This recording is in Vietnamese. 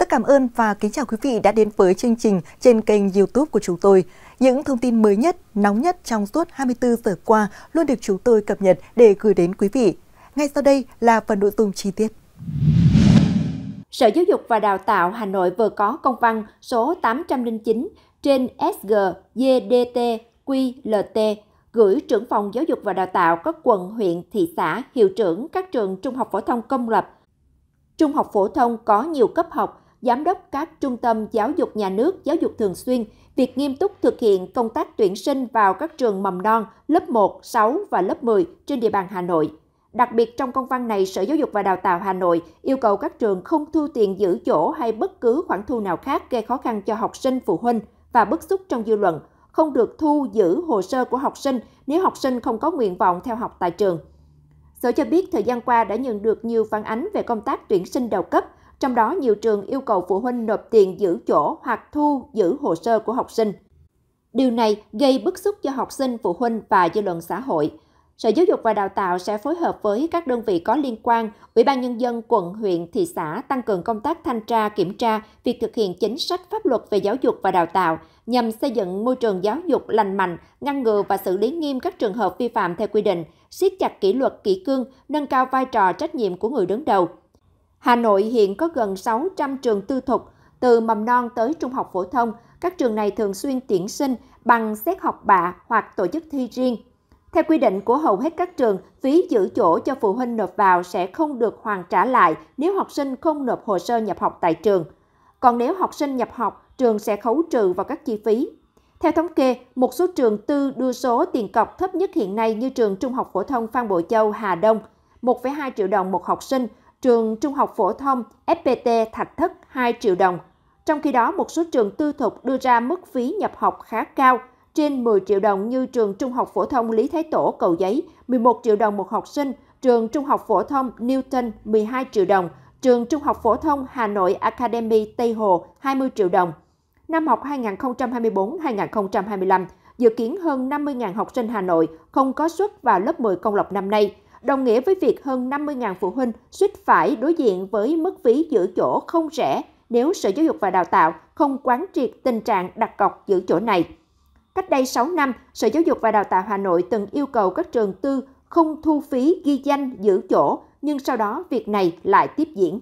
Rất cảm ơn và kính chào quý vị đã đến với chương trình trên kênh YouTube của chúng tôi. Những thông tin mới nhất, nóng nhất trong suốt 24 giờ qua luôn được chúng tôi cập nhật để gửi đến quý vị. Ngay sau đây là phần nội dung chi tiết. Sở Giáo dục và Đào tạo Hà Nội vừa có công văn số 809 trên SGGDTQLT gửi trưởng phòng giáo dục và đào tạo các quận, huyện, thị xã, hiệu trưởng các trường trung học phổ thông công lập. Trung học phổ thông có nhiều cấp học giám đốc các trung tâm giáo dục nhà nước, giáo dục thường xuyên, việc nghiêm túc thực hiện công tác tuyển sinh vào các trường mầm non lớp 1, 6 và lớp 10 trên địa bàn Hà Nội. Đặc biệt trong công văn này, Sở Giáo dục và Đào tạo Hà Nội yêu cầu các trường không thu tiền giữ chỗ hay bất cứ khoản thu nào khác gây khó khăn cho học sinh, phụ huynh và bức xúc trong dư luận, không được thu giữ hồ sơ của học sinh nếu học sinh không có nguyện vọng theo học tại trường. Sở cho biết thời gian qua đã nhận được nhiều phản ánh về công tác tuyển sinh đầu cấp, trong đó, nhiều trường yêu cầu phụ huynh nộp tiền giữ chỗ hoặc thu giữ hồ sơ của học sinh. Điều này gây bức xúc cho học sinh, phụ huynh và dư luận xã hội. Sở Giáo dục và Đào tạo sẽ phối hợp với các đơn vị có liên quan, Ủy ban Nhân dân quận, huyện, thị xã tăng cường công tác thanh tra, kiểm tra việc thực hiện chính sách pháp luật về giáo dục và đào tạo nhằm xây dựng môi trường giáo dục lành mạnh, ngăn ngừa và xử lý nghiêm các trường hợp vi phạm theo quy định, siết chặt kỷ luật kỷ cương, nâng cao vai trò trách nhiệm của người đứng đầu, Hà Nội hiện có gần 600 trường tư thục, từ mầm non tới trung học phổ thông. Các trường này thường xuyên tuyển sinh bằng xét học bạ hoặc tổ chức thi riêng. Theo quy định của hầu hết các trường, phí giữ chỗ cho phụ huynh nộp vào sẽ không được hoàn trả lại nếu học sinh không nộp hồ sơ nhập học tại trường. Còn nếu học sinh nhập học, trường sẽ khấu trừ vào các chi phí. Theo thống kê, một số trường tư đưa số tiền cọc thấp nhất hiện nay như trường Trung học phổ thông Phan Bội Châu, Hà Đông, 1,2 triệu đồng một học sinh trường trung học phổ thông FPT Thạch Thất 2 triệu đồng. Trong khi đó, một số trường tư thục đưa ra mức phí nhập học khá cao, trên 10 triệu đồng như trường trung học phổ thông Lý Thái Tổ Cầu Giấy 11 triệu đồng một học sinh, trường trung học phổ thông Newton 12 triệu đồng, trường trung học phổ thông Hà Nội Academy Tây Hồ 20 triệu đồng. Năm học 2024-2025, dự kiến hơn 50.000 học sinh Hà Nội không có suất vào lớp 10 công lập năm nay – đồng nghĩa với việc hơn 50.000 phụ huynh suýt phải đối diện với mức phí giữ chỗ không rẻ nếu Sở Giáo dục và Đào tạo không quán triệt tình trạng đặt cọc giữ chỗ này. Cách đây 6 năm, Sở Giáo dục và Đào tạo Hà Nội từng yêu cầu các trường tư không thu phí ghi danh giữ chỗ, nhưng sau đó việc này lại tiếp diễn.